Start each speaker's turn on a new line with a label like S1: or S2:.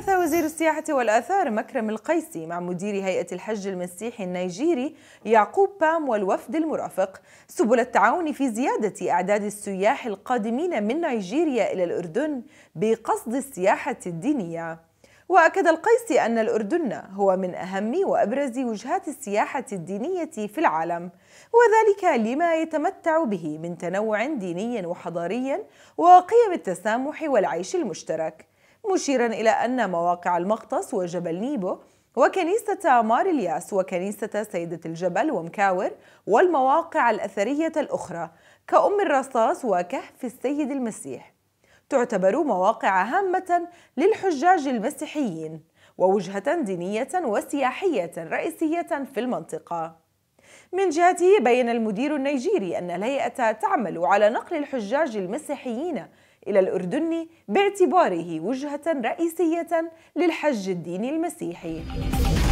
S1: بحث وزير السياحة والآثار مكرم القيسي مع مدير هيئة الحج المسيحي النيجيري يعقوب بام والوفد المرافق سبل التعاون في زيادة أعداد السياح القادمين من نيجيريا إلى الأردن بقصد السياحة الدينية وأكد القيسي أن الأردن هو من أهم وأبرز وجهات السياحة الدينية في العالم وذلك لما يتمتع به من تنوع ديني وحضاري وقيم التسامح والعيش المشترك مشيرا إلى أن مواقع المغطس وجبل نيبو وكنيسة مار الياس وكنيسة سيدة الجبل ومكاور والمواقع الأثرية الأخرى كأم الرصاص وكهف السيد المسيح تعتبر مواقع هامة للحجاج المسيحيين ووجهة دينية وسياحية رئيسية في المنطقة. من جهته بين المدير النيجيري أن الهيئة تعمل على نقل الحجاج المسيحيين إلى الأردن باعتباره وجهة رئيسية للحج الديني المسيحي